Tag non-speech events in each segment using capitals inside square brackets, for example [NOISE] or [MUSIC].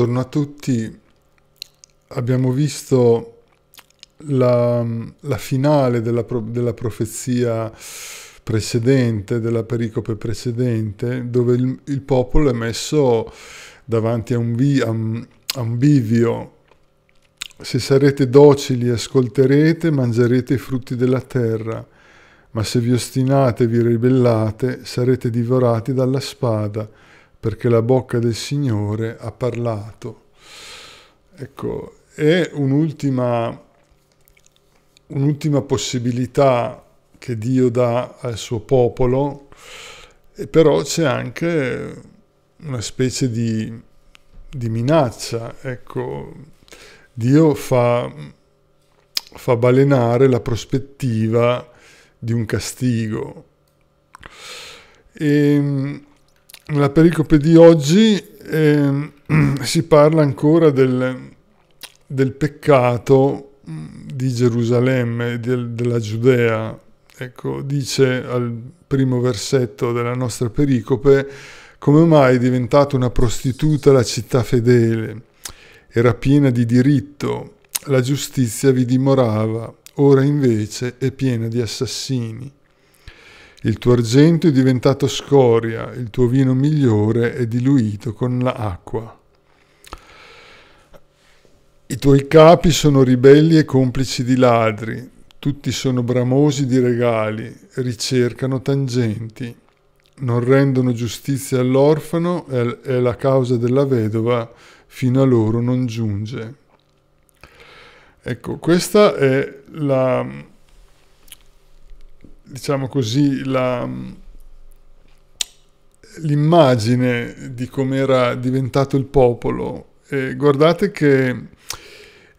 Buongiorno a tutti. Abbiamo visto la, la finale della, della, profezia precedente, della pericope precedente, dove il, il popolo è messo davanti a un, vi, a, un, a un bivio. Se sarete docili, ascolterete, mangerete i frutti della terra, ma se vi ostinate e vi ribellate, sarete divorati dalla spada perché la bocca del Signore ha parlato. Ecco, è un'ultima, un'ultima possibilità che Dio dà al suo popolo, però c'è anche una specie di, di minaccia. Ecco, Dio fa, fa balenare la prospettiva di un castigo. E, ehm, nella pericope di oggi eh, [CLEARS THROAT] si parla ancora del, del peccato mm, di Gerusalemme, del, della Giudea. Ecco, dice al primo versetto della nostra pericope, come mai è diventata una prostituta la città fedele? Era piena di diritto, la giustizia vi dimorava, ora invece è piena di assassini. Il tuo argento è diventato scoria, il tuo vino migliore è diluito con l'acqua. I tuoi capi sono ribelli e complici di ladri, tutti sono bramosi di regali, ricercano tangenti, non rendono giustizia all'orfano e la causa della vedova fino a loro non giunge. Ecco, questa è la, diciamo così, la, l'immagine di come era diventato il popolo. E guardate che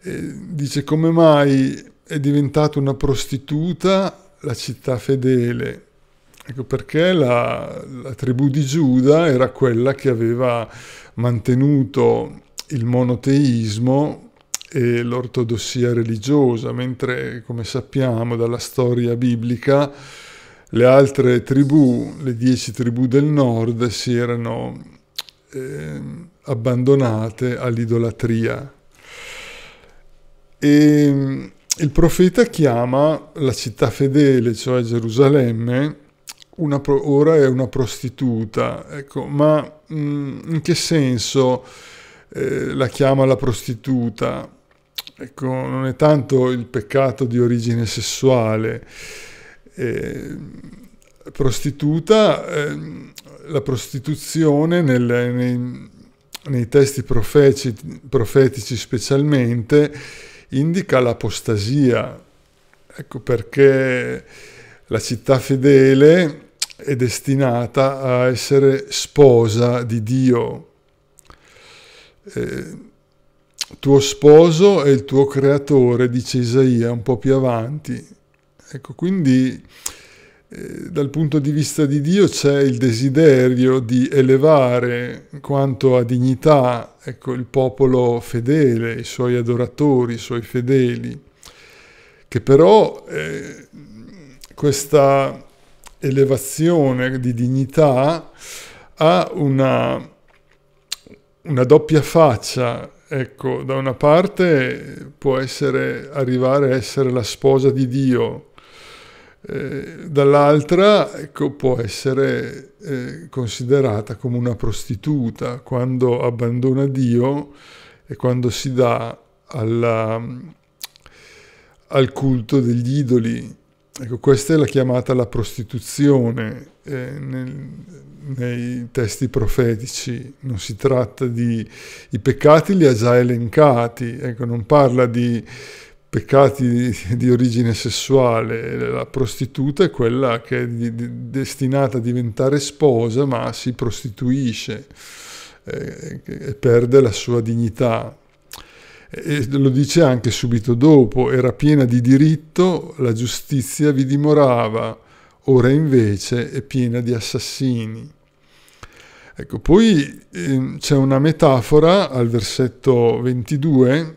eh, dice come mai è diventata una prostituta la città fedele. Ecco perché la, la tribù di Giuda era quella che aveva mantenuto il monoteismo e l'ortodossia religiosa, mentre come sappiamo dalla storia biblica le altre tribù, le dieci tribù del nord, si erano eh, abbandonate all'idolatria. E il profeta chiama la città fedele, cioè Gerusalemme, una pro- ora è una prostituta, ecco, ma mh, mm, in che senso eh, la chiama la prostituta? Ecco, non è tanto il peccato di origine sessuale. Eh, prostituta, eh, la prostituzione nel, nei, nei, testi profeci, profetici specialmente indica l'apostasia. Ecco perché la città fedele è destinata a essere sposa di Dio. Eh, tuo sposo e il tuo creatore, dice Isaia un po' più avanti. Ecco, quindi eh, dal punto di vista di Dio c'è il desiderio di elevare quanto a dignità ecco, il popolo fedele, i suoi adoratori, i suoi fedeli, che però eh, questa elevazione di dignità ha una, una doppia faccia Ecco, da una parte può essere arrivare a essere la sposa di Dio, eh, dall'altra ecco, può essere eh, considerata come una prostituta quando abbandona Dio e quando si dà alla, al culto degli idoli. Ecco, questa è la chiamata alla prostituzione, eh, nel, nei testi profetici, non si tratta di... i peccati li ha già elencati, ecco, non parla di peccati di, origine sessuale, la prostituta è quella che è di, di, destinata a diventare sposa ma si prostituisce eh, e perde la sua dignità. E lo dice anche subito dopo, era piena di diritto, la giustizia vi dimorava ora invece è piena di assassini. Ecco, poi ehm, c'è una metafora al versetto 22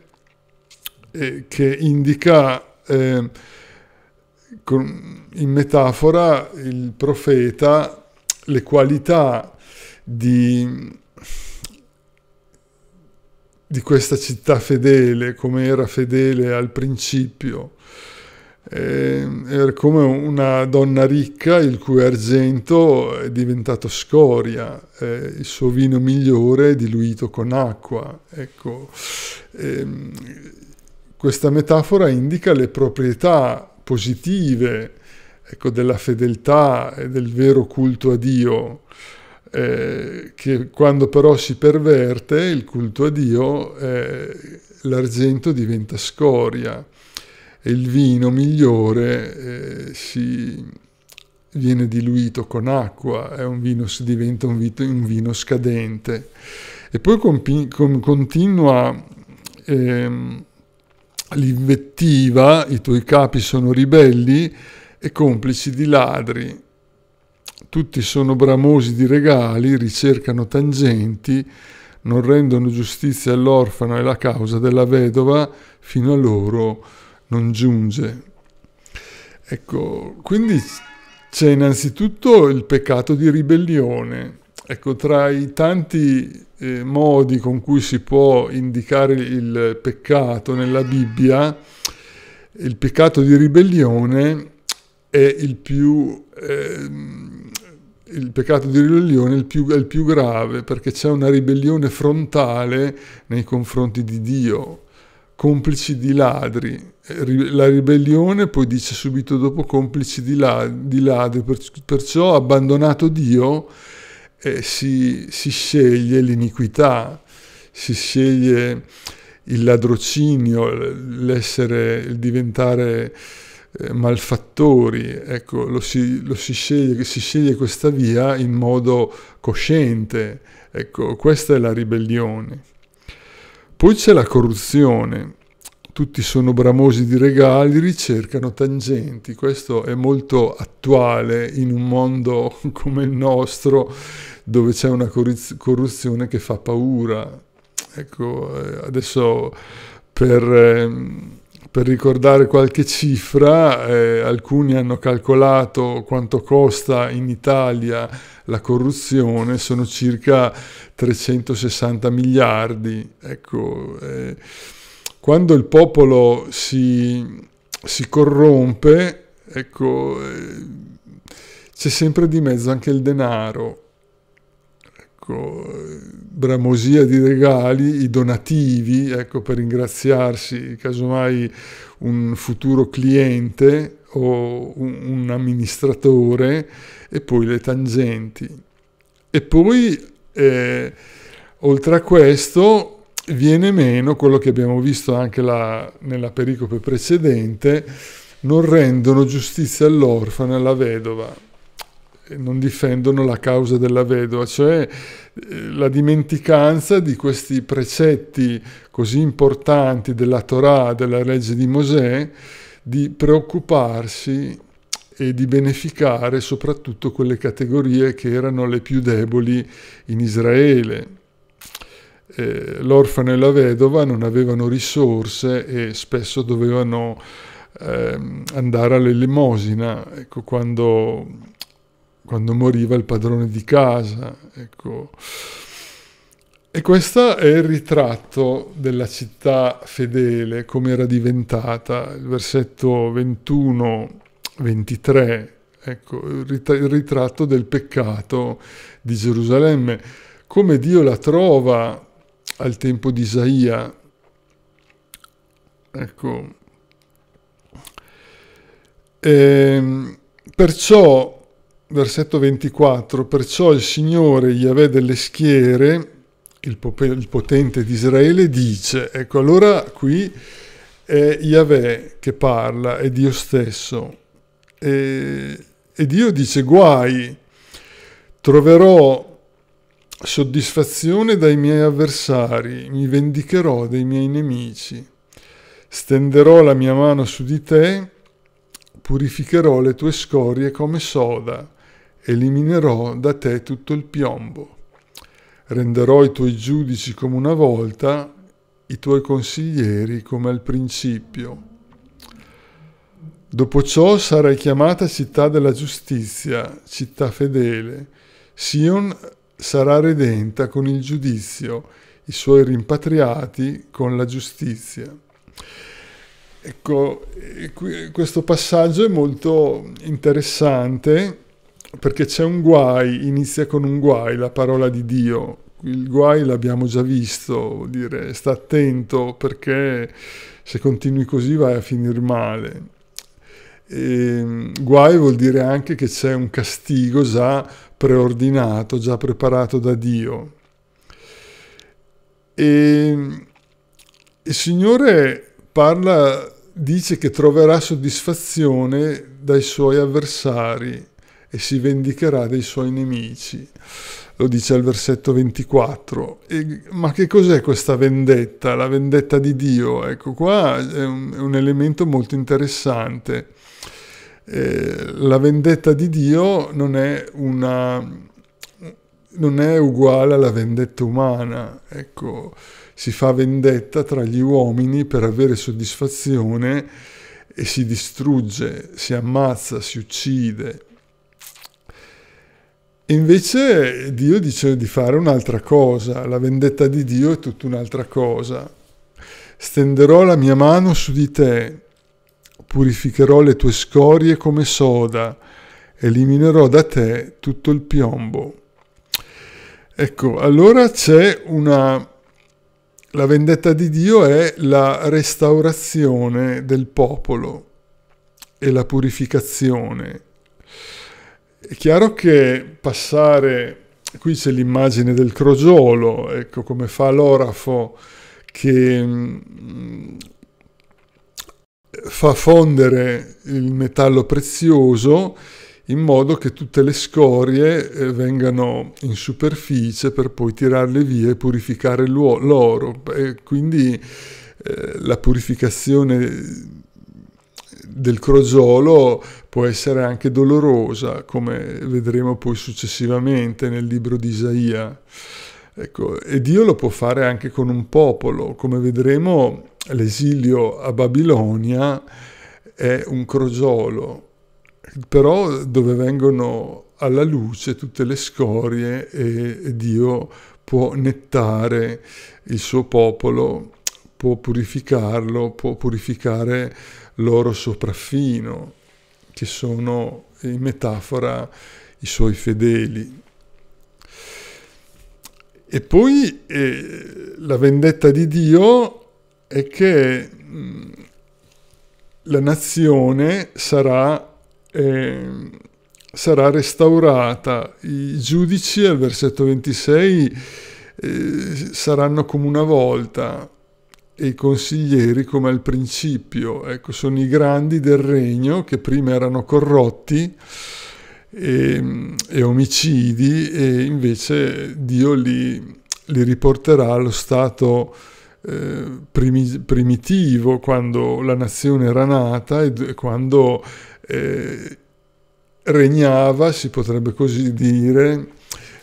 eh, che indica eh, con, in metafora il profeta le qualità di, di questa città fedele, come era fedele al principio Ehm, era come una donna ricca il cui argento è diventato scoria, eh, il suo vino migliore è diluito con acqua. Ecco, eh, questa metafora indica le proprietà positive ecco, della fedeltà e del vero culto a Dio. Eh, che quando però si perverte il culto a Dio, eh, l'argento diventa scoria il vino migliore eh, si, viene diluito con acqua, un vino, si diventa un, vito, un, vino scadente. E poi compi, com, continua ehm, l'invettiva, i tuoi capi sono ribelli e complici di ladri. Tutti sono bramosi di regali, ricercano tangenti, non rendono giustizia all'orfano e alla causa della vedova, fino a loro non giunge. Ecco, quindi c'è innanzitutto il peccato di ribellione. Ecco, tra i tanti eh, modi con cui si può indicare il peccato nella Bibbia, il peccato di ribellione è il più... Eh, il peccato di ribellione è il, più, è il più grave perché c'è una ribellione frontale nei confronti di Dio, complici di ladri. La ribellione poi dice subito dopo complici di, ladri, perciò abbandonato Dio eh, si, si sceglie l'iniquità, si sceglie il ladrocinio, l'essere, il diventare eh, malfattori, ecco, lo si, lo si, sceglie, si sceglie questa via in modo cosciente, ecco, questa è la ribellione. Poi c'è la corruzione. Tutti sono bramosi di regali, ricercano tangenti. Questo è molto attuale in un mondo [LAUGHS] come il nostro, dove c'è una corruzione che fa paura. Ecco, eh, adesso per, ehm, per ricordare qualche cifra, eh, alcuni hanno calcolato quanto costa in Italia la corruzione sono circa 360 miliardi. Ecco, eh, quando il popolo si, si corrompe, ecco, eh, c'è sempre di mezzo anche il denaro. Ecco, eh, bramosia di regali, i donativi, ecco, per ringraziarsi, casomai un futuro cliente, o un amministratore e poi le tangenti. E poi, eh, oltre a questo, viene meno quello che abbiamo visto anche la, nella pericope precedente, non rendono giustizia all'orfano e alla vedova, non difendono la causa della vedova, cioè eh, la dimenticanza di questi precetti così importanti della Torah, della legge di Mosè, di preoccuparsi e di beneficare soprattutto quelle categorie che erano le più deboli in Israele. Eh, l'orfano e la vedova non avevano risorse e spesso dovevano eh, andare all'elemosina, ecco, quando, quando, moriva il padrone di casa. Ecco. E questo è il ritratto della città fedele, come era diventata, il versetto 21-23, ecco, il ritratto del peccato di Gerusalemme, come Dio la trova al tempo di Isaia. Ecco. E, ehm, perciò, versetto 24, perciò il Signore, Yahweh delle schiere, il, il potente di Israele dice, ecco allora qui è Yahweh che parla, è Dio stesso. E, e Dio dice, guai, troverò soddisfazione dai miei avversari, mi vendicherò dei miei nemici, stenderò la mia mano su di te, purificherò le tue scorie come soda, eliminerò da te tutto il piombo renderò i tuoi giudici come una volta, i tuoi consiglieri come al principio. Dopo ciò sarai chiamata città della giustizia, città fedele. Sion sarà redenta con il giudizio, i suoi rimpatriati con la giustizia. Ecco, questo passaggio è molto interessante perché c'è un guai, inizia con un guai la parola di Dio. Il guai l'abbiamo già visto, dire sta attento perché se continui così vai a finire male. E, ehm, guai vuol dire anche che c'è un castigo già preordinato, già preparato da Dio. E ehm, il Signore parla, dice che troverà soddisfazione dai suoi avversari e si vendicherà dei suoi nemici. Lo dice al versetto 24. E, ma che cos'è questa vendetta? La vendetta di Dio? Ecco, qua è un, è un elemento molto interessante. Eh, la vendetta di Dio non è, una, non è uguale alla vendetta umana. Ecco, si fa vendetta tra gli uomini per avere soddisfazione e si distrugge, si ammazza, si uccide. Invece Dio dice di fare un'altra cosa, la vendetta di Dio è tutta un'altra cosa. Stenderò la mia mano su di te, purificherò le tue scorie come soda, eliminerò da te tutto il piombo. Ecco, allora c'è una... La vendetta di Dio è la restaurazione del popolo e la purificazione è chiaro che passare, qui c'è l'immagine del crogiolo, ecco come fa l'orafo che mm, fa fondere il metallo prezioso in modo che tutte le scorie eh, vengano in superficie per poi tirarle via e purificare l'oro. E quindi eh, la purificazione del crogiolo può essere anche dolorosa, come vedremo poi successivamente nel libro di Isaia. Ecco, e Dio lo può fare anche con un popolo, come vedremo l'esilio a Babilonia è un crogiolo, però dove vengono alla luce tutte le scorie e Dio può nettare il suo popolo, può purificarlo, può purificare l'oro sopraffino, che sono in metafora i suoi fedeli. E poi eh, la vendetta di Dio è che mh, mm, la nazione sarà, eh, sarà, restaurata, i giudici al versetto 26 eh, saranno come una volta, e i consiglieri come al principio, ecco, sono i grandi del regno che prima erano corrotti e, e omicidi e invece Dio li, li riporterà allo stato eh, primi, primitivo quando la nazione era nata e quando eh, regnava, si potrebbe così dire,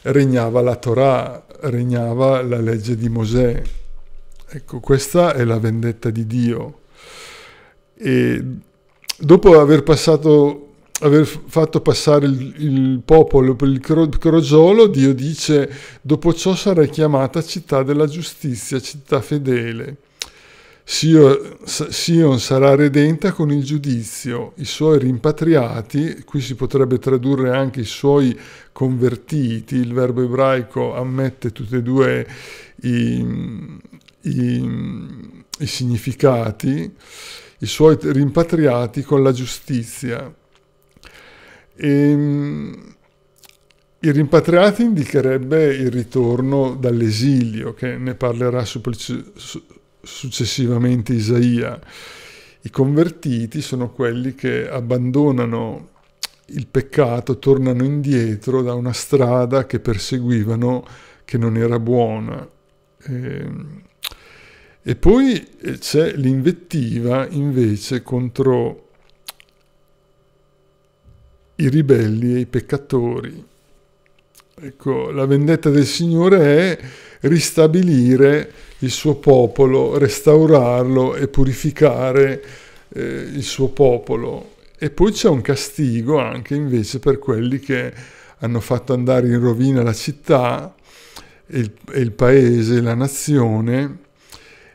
regnava la Torah, regnava la legge di Mosè. Ecco, questa è la vendetta di Dio. E dopo aver, passato, aver fatto passare il, il, popolo per il crogiolo, Dio dice, dopo ciò sarai chiamata città della giustizia, città fedele. Sion sarà redenta con il giudizio, i suoi rimpatriati, qui si potrebbe tradurre anche i suoi convertiti, il verbo ebraico ammette tutti e due i, i, i significati, i suoi rimpatriati con la giustizia. E, ehm, i rimpatriati indicherebbe il ritorno dall'esilio, che ne parlerà successivamente Isaia. I convertiti sono quelli che abbandonano il peccato, tornano indietro da una strada che perseguivano che non era buona. E ehm, e poi eh, c'è l'invettiva invece contro i ribelli e i peccatori. Ecco, la vendetta del Signore è ristabilire il suo popolo, restaurarlo e purificare eh, il suo popolo. E poi c'è un castigo anche invece per quelli che hanno fatto andare in rovina la città, il, il paese, la nazione,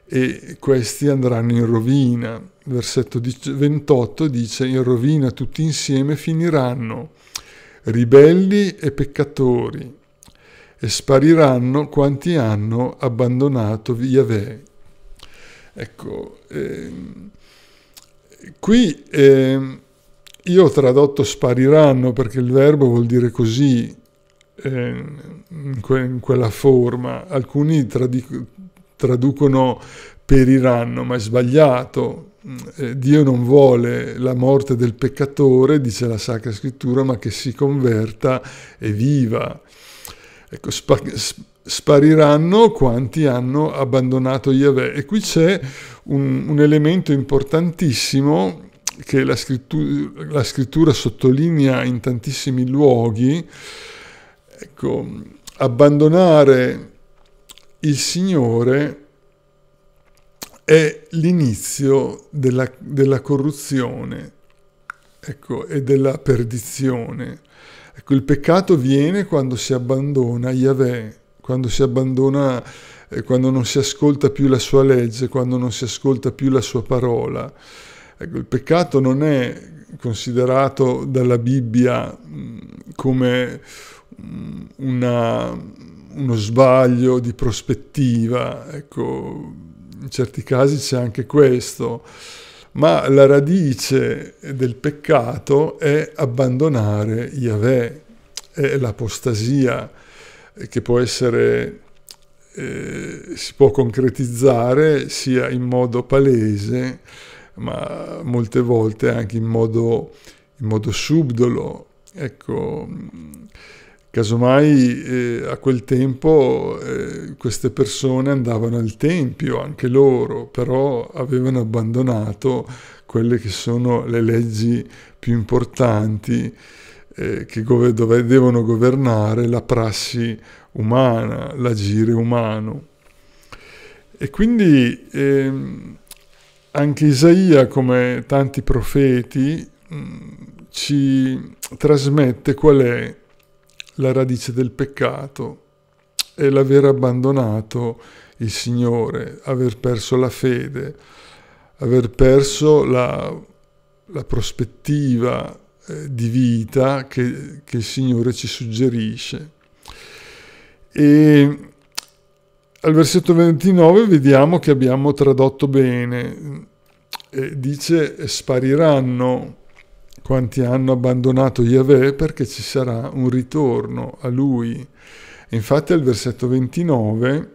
e questi andranno in rovina. Versetto 28 dice, in rovina tutti insieme finiranno, ribelli e peccatori, e spariranno quanti hanno abbandonato Yahweh. Ecco, eh, qui eh, io ho tradotto spariranno perché il verbo vuol dire così, eh, in, que- in, quella forma. Alcuni tradi- traducono periranno, ma è sbagliato. Mm, eh, Dio non vuole la morte del peccatore, dice la Sacra Scrittura, ma che si converta e viva. Ecco, spa- spariranno quanti hanno abbandonato Yahweh. E qui c'è un, un elemento importantissimo che la scrittura, la scrittura, sottolinea in tantissimi luoghi. Ecco, abbandonare il Signore è l'inizio della, della corruzione ecco, e della perdizione. Ecco, il peccato viene quando si abbandona Yahweh, quando si abbandona, eh, quando non si ascolta più la sua legge, quando non si ascolta più la sua parola. Ecco, il peccato non è considerato dalla Bibbia mm, come mm, una uno sbaglio di prospettiva, ecco, in certi casi c'è anche questo, ma la radice del peccato è abbandonare Yahweh, è l'apostasia che può essere, eh, si può concretizzare sia in modo palese, ma molte volte anche in modo, in modo subdolo. Ecco, Casomai eh, a quel tempo eh, queste persone andavano al Tempio, anche loro, però avevano abbandonato quelle che sono le leggi più importanti eh, che gove- dove devono governare la prassi umana, l'agire umano. E quindi ehm, anche Isaia, come tanti profeti, mh, mm, ci trasmette qual è la radice del peccato è l'aver abbandonato il Signore, aver perso la fede, aver perso la, la prospettiva eh, di vita che, che il Signore ci suggerisce. E al versetto 29 vediamo che abbiamo tradotto bene, eh, e dice spariranno quanti hanno abbandonato Yahweh perché ci sarà un ritorno a lui. Infatti al versetto 29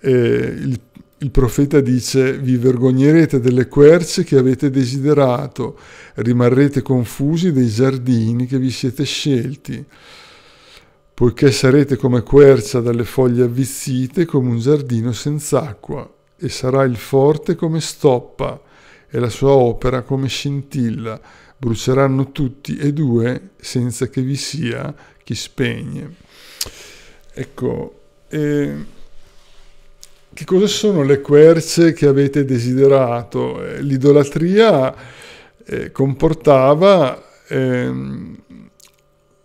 eh, il, il profeta dice vi vergognerete delle querce che avete desiderato, rimarrete confusi dei giardini che vi siete scelti, poiché sarete come quercia dalle foglie avvizzite, come un giardino senza acqua, e sarà il forte come stoppa, e la sua opera come scintilla bruceranno tutti e due senza che vi sia chi spegne. Ecco, eh, che cosa sono le querce che avete desiderato? Eh, l'idolatria eh, comportava ehm,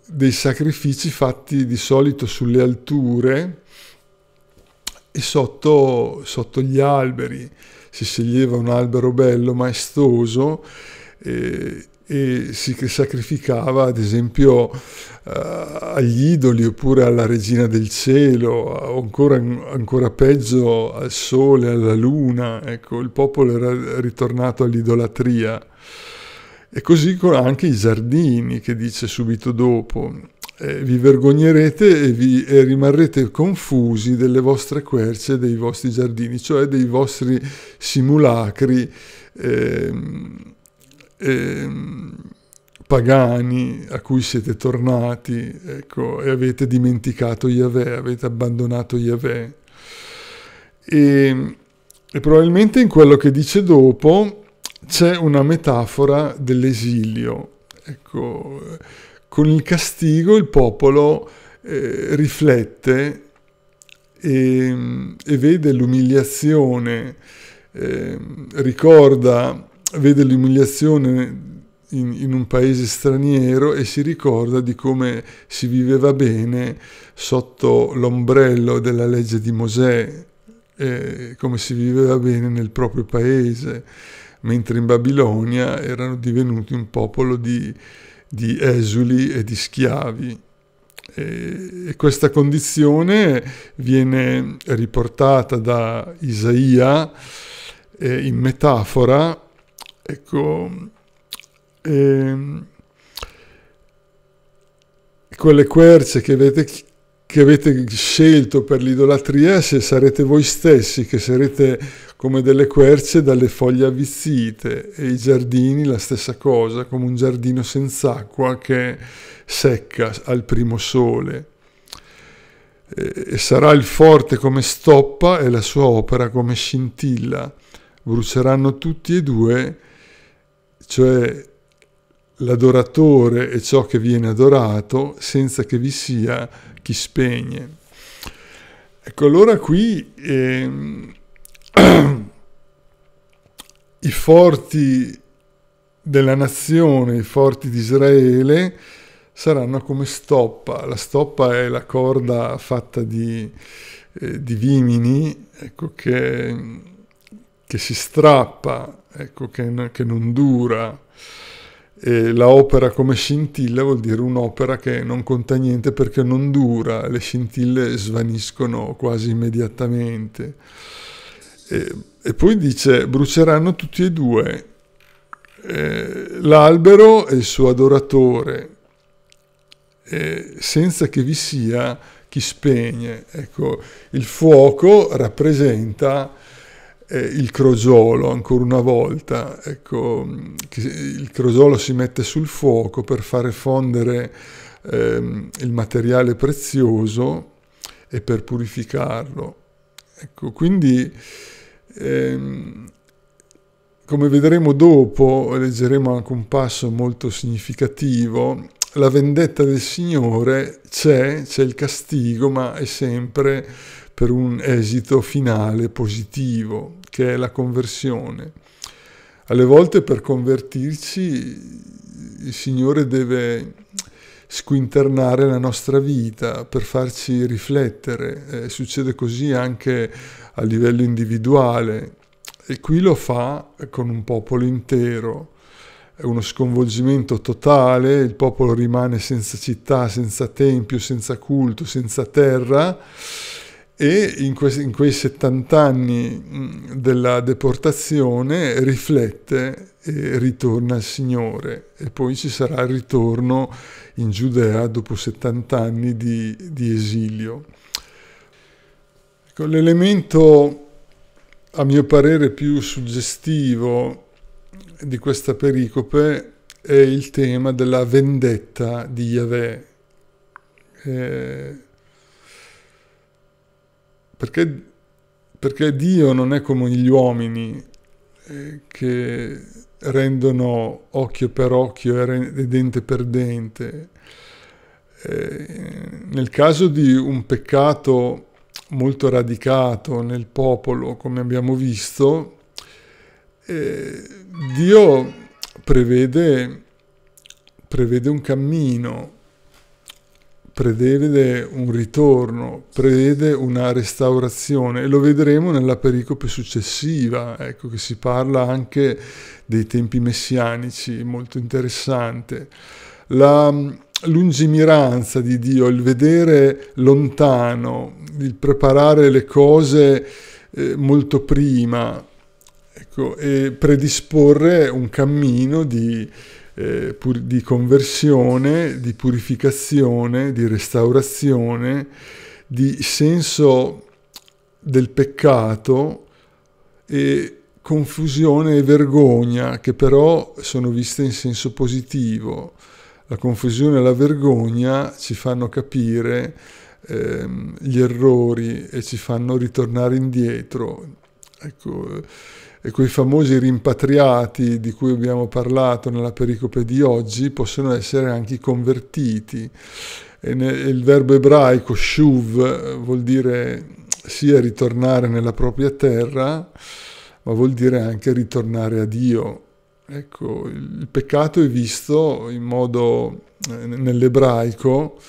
dei sacrifici fatti di solito sulle alture e sotto, sotto gli alberi. Si sceglieva un albero bello, maestoso, eh, e si sacrificava ad esempio eh, agli idoli oppure alla regina del cielo o ancora, ancora, peggio al sole, alla luna, ecco il popolo era ritornato all'idolatria e così con anche i giardini che dice subito dopo eh, vi vergognerete e, vi, e rimarrete confusi delle vostre querce e dei vostri giardini, cioè dei vostri simulacri. Eh, ehm, pagani a cui siete tornati ecco, e avete dimenticato Yahweh, avete abbandonato Yahweh. E, ehm, e probabilmente in quello che dice dopo c'è una metafora dell'esilio. Ecco, con il castigo il popolo eh, riflette e, ehm, e vede l'umiliazione, eh, ricorda vede l'umiliazione in, in, un paese straniero e si ricorda di come si viveva bene sotto l'ombrello della legge di Mosè, eh, come si viveva bene nel proprio paese, mentre in Babilonia erano divenuti un popolo di, di esuli e di schiavi. E, questa condizione viene riportata da Isaia eh, in metafora Ecco, ehm, quelle querce che avete, che avete scelto per l'idolatria, se sarete voi stessi che sarete come delle querce dalle foglie avvizzite, e i giardini la stessa cosa, come un giardino senza acqua che secca al primo sole e sarà il forte come stoppa e la sua opera come scintilla. Bruceranno tutti e due cioè l'adoratore e ciò che viene adorato senza che vi sia chi spegne. Ecco, allora qui ehm, [CLEARS THROAT] i forti della nazione, i forti di Israele, saranno come stoppa. La stoppa è la corda fatta di, eh, di vimini, ecco, che, che si strappa ecco, che, che non dura. E la opera come scintilla vuol dire un'opera che non conta niente perché non dura, le scintille svaniscono quasi immediatamente. E, e poi dice, bruceranno tutti e due, eh, l'albero e il suo adoratore, eh, senza che vi sia chi spegne. Ecco, il fuoco rappresenta eh, il crogiolo, ancora una volta, ecco, il crogiolo si mette sul fuoco per fare fondere ehm, il materiale prezioso e per purificarlo. Ecco, quindi, ehm, come vedremo dopo, leggeremo anche un passo molto significativo, la vendetta del Signore c'è, c'è il castigo, ma è sempre per un esito finale positivo che è la conversione. Alle volte per convertirci il Signore deve squinternare la nostra vita per farci riflettere. Eh, succede così anche a livello individuale e qui lo fa con un popolo intero. È uno sconvolgimento totale, il popolo rimane senza città, senza tempio, senza culto, senza terra e in, que- in quei 70 anni della deportazione riflette e ritorna al Signore e poi ci sarà il ritorno in Giudea dopo 70 anni di, di esilio. Ecco, l'elemento a mio parere più suggestivo di questa pericope è il tema della vendetta di Yahweh. Eh, perché, perché Dio non è come gli uomini eh, che rendono occhio per occhio e dente per dente. Eh, nel caso di un peccato molto radicato nel popolo, come abbiamo visto, eh, Dio prevede, prevede un cammino prevede un ritorno, prevede una restaurazione e lo vedremo nella pericope successiva, ecco che si parla anche dei tempi messianici, molto interessante. La mm, lungimiranza di Dio, il vedere lontano, il preparare le cose eh, molto prima, ecco, e predisporre un cammino di eh, pur- di conversione, di purificazione, di restaurazione, di senso del peccato e confusione e vergogna che però sono viste in senso positivo. La confusione e la vergogna ci fanno capire ehm, gli errori e ci fanno ritornare indietro. Ecco, e quei famosi rimpatriati di cui abbiamo parlato nella pericope di oggi possono essere anche i convertiti. E il verbo ebraico shuv vuol dire sia ritornare nella propria terra, ma vuol dire anche ritornare a Dio. Ecco, il peccato è visto in modo eh, nell'ebraico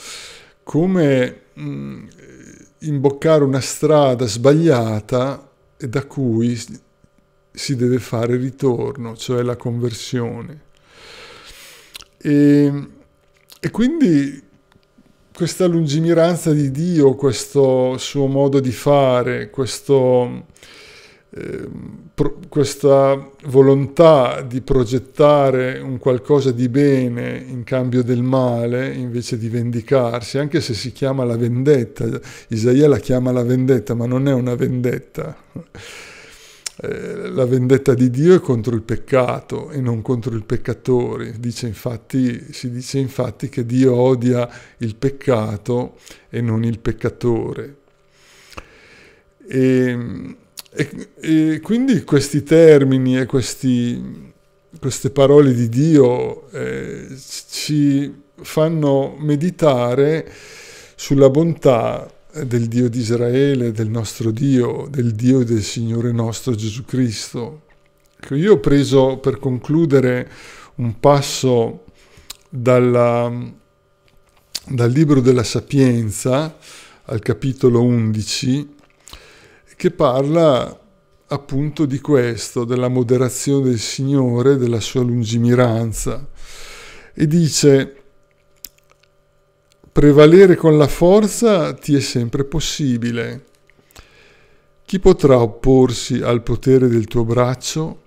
come mm, imboccare una strada sbagliata e da cui si deve fare ritorno, cioè la conversione. E, e quindi questa lungimiranza di Dio, questo suo modo di fare, questo, eh, pro, questa volontà di progettare un qualcosa di bene in cambio del male, invece di vendicarsi, anche se si chiama la vendetta, Isaia la chiama la vendetta, ma non è una vendetta eh, la vendetta di Dio è contro il peccato e non contro il peccatore. Dice infatti, si dice infatti che Dio odia il peccato e non il peccatore. E, ehm, e, e quindi questi termini e questi, queste parole di Dio eh, ci fanno meditare sulla bontà del Dio di Israele, del nostro Dio, del Dio del Signore nostro Gesù Cristo. io ho preso per concludere un passo dalla, dal libro della Sapienza al capitolo 11 che parla appunto di questo, della moderazione del Signore, della sua lungimiranza e dice Prevalere con la forza ti è sempre possibile. Chi potrà opporsi al potere del tuo braccio?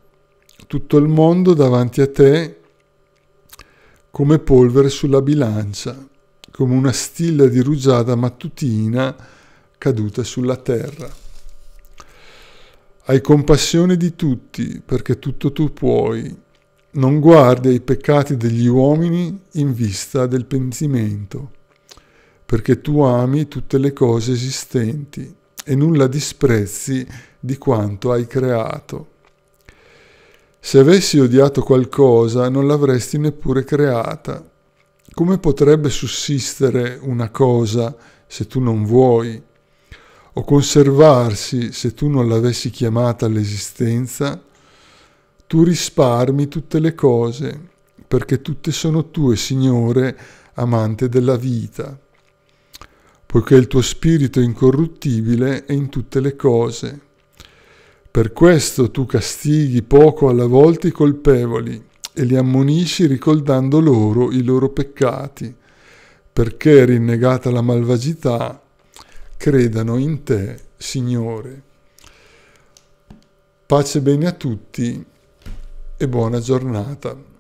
Tutto il mondo davanti a te come polvere sulla bilancia, come una stilla di rugiada mattutina caduta sulla terra. Hai compassione di tutti, perché tutto tu puoi. Non guardi ai peccati degli uomini in vista del pentimento perché tu ami tutte le cose esistenti e nulla disprezzi di quanto hai creato. Se avessi odiato qualcosa non l'avresti neppure creata. Come potrebbe sussistere una cosa se tu non vuoi? O conservarsi se tu non l'avessi chiamata all'esistenza? Tu risparmi tutte le cose, perché tutte sono tue, Signore, amante della vita poiché il tuo spirito incorruttibile è in tutte le cose. Per questo tu castighi poco alla volta i colpevoli e li ammonisci ricordando loro i loro peccati, perché rinnegata la malvagità, credano in te, Signore. Pace bene a tutti e buona giornata.